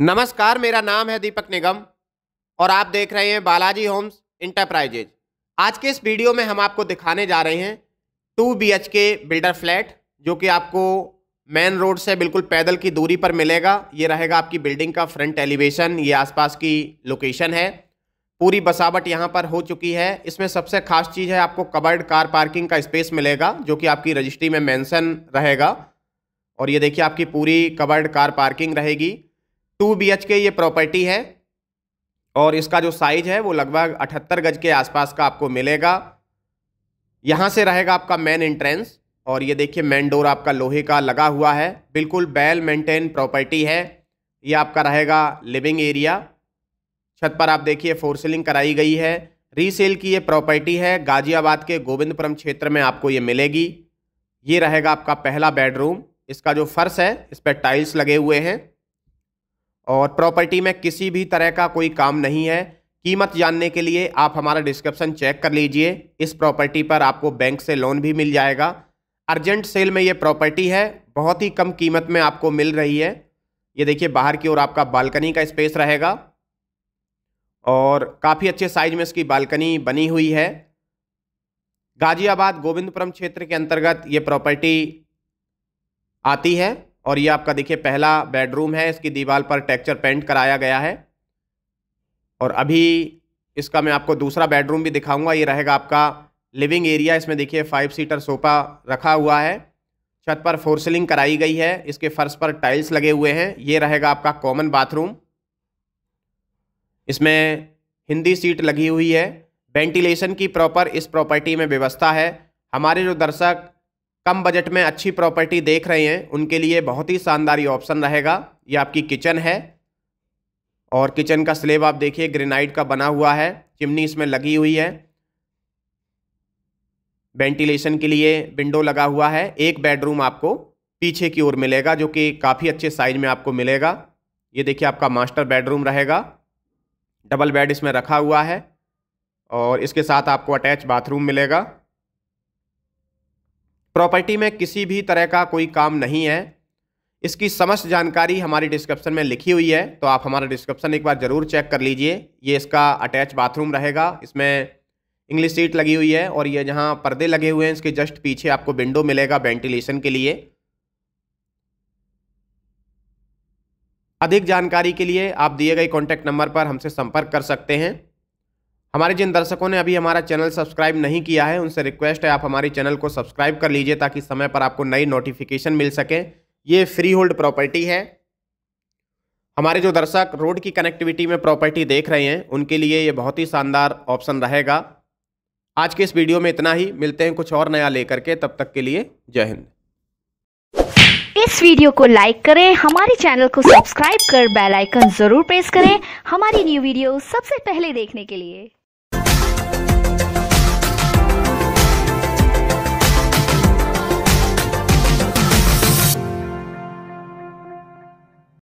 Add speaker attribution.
Speaker 1: नमस्कार मेरा नाम है दीपक निगम और आप देख रहे हैं बालाजी होम्स इंटरप्राइजेज आज के इस वीडियो में हम आपको दिखाने जा रहे हैं two B H K builder flat जो कि आपको मेन रोड से बिल्कुल पैदल की दूरी पर मिलेगा ये रहेगा आपकी बिल्डिंग का फ्रंट एलिवेशन ये आसपास की लोकेशन है पूरी बसावट यहाँ पर हो चुकी है इसमें सबसे खास चीज़ है आपको कबर्ड कार पार्किंग का स्पेस मिलेगा जो कि आपकी रजिस्ट्री में मेंशन रहेगा और ये देखिए आपकी पूरी कबर्ड कार पार्किंग रहेगी टू बी एच के ये प्रॉपर्टी है और इसका जो साइज है वो लगभग अठहत्तर गज के आसपास का आपको मिलेगा यहाँ से रहेगा आपका मेन एंट्रेंस और ये देखिए मेन डोर आपका लोहे का लगा हुआ है बिल्कुल बैल मेंटेन प्रॉपर्टी है ये आपका रहेगा लिविंग एरिया छत पर आप देखिए फोर सीलिंग कराई गई है रीसेल की ये प्रॉपर्टी है गाजियाबाद के गोविंदपुरम क्षेत्र में आपको ये मिलेगी ये रहेगा आपका पहला बेडरूम इसका जो फर्श है इस पर टाइल्स लगे हुए हैं और प्रॉपर्टी में किसी भी तरह का कोई काम नहीं है कीमत जानने के लिए आप हमारा डिस्क्रिप्शन चेक कर लीजिए इस प्रॉपर्टी पर आपको बैंक से लोन भी मिल जाएगा अर्जेंट सेल में ये प्रॉपर्टी है बहुत ही कम कीमत में आपको मिल रही है ये देखिए बाहर की ओर आपका बालकनी का स्पेस रहेगा और काफ़ी अच्छे साइज में इसकी बालकनी बनी हुई है गाजियाबाद गोविंदपुरम क्षेत्र के अंतर्गत ये प्रॉपर्टी आती है और ये आपका देखिए पहला बेडरूम है इसकी दीवार पर टेक्चर पेंट कराया गया है और अभी इसका मैं आपको दूसरा बेडरूम भी दिखाऊंगा ये रहेगा आपका लिविंग एरिया इसमें देखिए फाइव सीटर सोफा रखा हुआ है छत पर फोर सीलिंग कराई गई है इसके फर्श पर टाइल्स लगे हुए हैं ये रहेगा आपका कॉमन बाथरूम इसमें हिंदी सीट लगी हुई है वेंटिलेशन की प्रॉपर इस प्रॉपर्टी में व्यवस्था है हमारे जो दर्शक कम बजट में अच्छी प्रॉपर्टी देख रहे हैं उनके लिए बहुत ही शानदार ये ऑप्शन रहेगा ये आपकी किचन है और किचन का स्लेब आप देखिए ग्रेनाइट का बना हुआ है चिमनी इसमें लगी हुई है वेंटिलेशन के लिए विंडो लगा हुआ है एक बेडरूम आपको पीछे की ओर मिलेगा जो कि काफ़ी अच्छे साइज में आपको मिलेगा ये देखिए आपका मास्टर बेडरूम रहेगा डबल बेड इसमें रखा हुआ है और इसके साथ आपको अटैच बाथरूम मिलेगा प्रॉपर्टी में किसी भी तरह का कोई काम नहीं है इसकी समस्त जानकारी हमारी डिस्क्रिप्शन में लिखी हुई है तो आप हमारा डिस्क्रिप्शन एक बार ज़रूर चेक कर लीजिए ये इसका अटैच बाथरूम रहेगा इसमें इंग्लिश सीट लगी हुई है और ये जहाँ पर्दे लगे हुए हैं इसके जस्ट पीछे आपको विंडो मिलेगा वेंटिलेशन के लिए अधिक जानकारी के लिए आप दिए गए कॉन्टैक्ट नंबर पर हमसे संपर्क कर सकते हैं हमारे जिन दर्शकों ने अभी हमारा चैनल सब्सक्राइब नहीं किया है उनसे रिक्वेस्ट है आप हमारे चैनल को सब्सक्राइब कर लीजिए ताकि समय पर आपको नई नोटिफिकेशन मिल सके ये फ्री होल्ड प्रॉपर्टी है हमारे जो दर्शक रोड की कनेक्टिविटी में प्रॉपर्टी देख रहे हैं उनके लिए ये बहुत ही शानदार ऑप्शन रहेगा आज के इस वीडियो में इतना ही मिलते हैं कुछ और नया लेकर के तब तक के लिए जय हिंद इस वीडियो को लाइक करें हमारे चैनल को सब्सक्राइब कर बेल आइकन जरूर प्रेस करें हमारी न्यू वीडियो सबसे पहले देखने के लिए